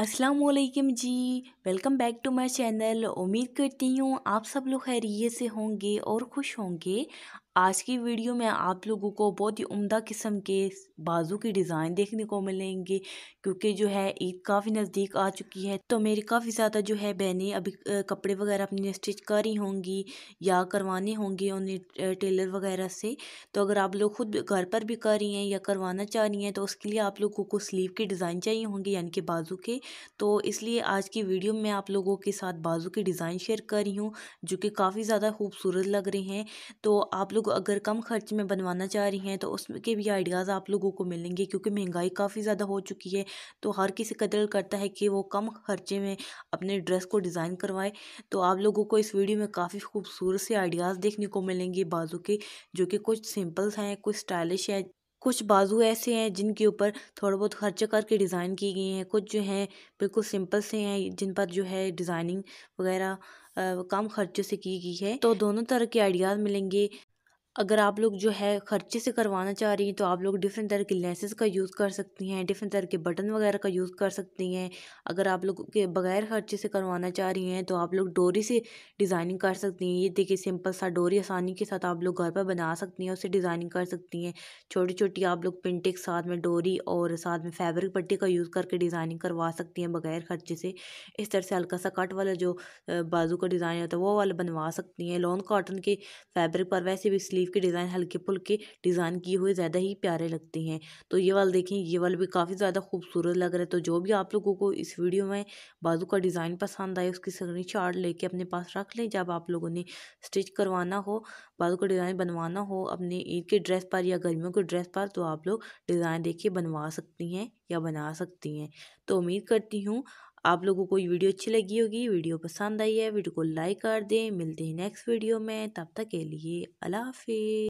Aslam ji welcome back to my channel उम्मीद करती हूँ आप सब लोग खैरियत से होंगे और खुश होंगे आज की वीडियो में आप लोगों को बहुत ही उम्दा किस्म के बाजू के डिज़ाइन देखने को मिलेंगे क्योंकि जो है ईद काफ़ी नज़दीक आ चुकी है तो मेरी काफ़ी ज़्यादा जो है बहनें अभी कपड़े वगैरह अपने स्टिच कर ही होंगी या करवाने होंगे उन्हें टेलर वगैरह से तो अगर आप लोग खुद घर पर भी कर रही हैं या करवाना चाह रही हैं तो उसके लिए आप लोगों को स्लीव के डिज़ाइन चाहिए होंगे यानी कि बाजू के तो इसलिए आज की वीडियो में आप लोगों के साथ बाजू के डिज़ाइन शेयर कर रही हूँ जो कि काफ़ी ज़्यादा खूबसूरत लग रहे हैं तो आप लोग अगर कम खर्च में बनवाना चाह रही हैं तो उसके भी आइडियाज़ आप लोगों को मिलेंगे क्योंकि महंगाई काफ़ी ज़्यादा हो चुकी है तो हर किसी कदर करता है कि वो कम खर्चे में अपने ड्रेस को डिज़ाइन करवाए तो आप लोगों को इस वीडियो में काफ़ी खूबसूरत से आइडियाज़ देखने को मिलेंगे बाजू के जो कि कुछ सिंपल्स हैं कुछ स्टाइलिश है कुछ बाजू ऐसे हैं जिनके ऊपर थोड़ा बहुत खर्चा करके डिज़ाइन की गई हैं कुछ जो हैं बिल्कुल सिंपल से हैं जिन पर जो है डिज़ाइनिंग वगैरह कम खर्चे से की गई है तो दोनों तरह के आइडियाज़ मिलेंगे अगर आप लोग जो है ख़र्चे से करवाना चाह रही हैं तो आप लोग डिफरेंट तरह के लेंसेज का यूज़ कर सकती हैं डिफरेंट तरह के बटन वगैरह का यूज़ कर सकती हैं अगर आप लोग के बग़ैर ख़र्चे से करवाना चाह रही हैं तो आप लोग डोरी से डिज़ाइनिंग कर सकती हैं ये देखिए सिंपल सा डोरी आसानी के साथ आप लोग घर पर बना सकती हैं उसे डिज़ाइनिंग कर सकती हैं छोटी छोटी आप लोग पेंटिंग साथ में डोरी और साथ में फैब्रिक पट्टी का यूज़ करके डिज़ाइनिंग करवा सकती हैं बग़ैर ख़र्चे से इस तरह से हल्का सा कट वाला जो बाजू का डिज़ाइन होता है वो वाला बनवा सकती हैं लॉन्ग कॉटन के फैब्रिक पर वैसे भी स्लीव के डिज़ाइन हल्के फुल्के डिज़ाइन किए हुए ज़्यादा ही प्यारे लगते हैं तो ये वाल देखें ये वाल भी काफ़ी ज़्यादा खूबसूरत लग रहा है तो जो भी आप लोगों को इस वीडियो में बाजू का डिज़ाइन पसंद आए उसकी सगनी चार्ट लेके अपने पास रख लें जब आप लोगों ने स्टिच करवाना हो बाजू का डिज़ाइन बनवाना हो अपने ईद के ड्रेस पर या गर्मियों के ड्रेस पर तो आप लोग डिज़ाइन देखिए बनवा सकती हैं या बना सकती हैं तो उम्मीद करती हूँ आप लोगों को ये वीडियो अच्छी लगी होगी वीडियो पसंद आई है वीडियो को लाइक कर दें मिलते हैं नेक्स्ट वीडियो में तब तक के लिए अला हाफि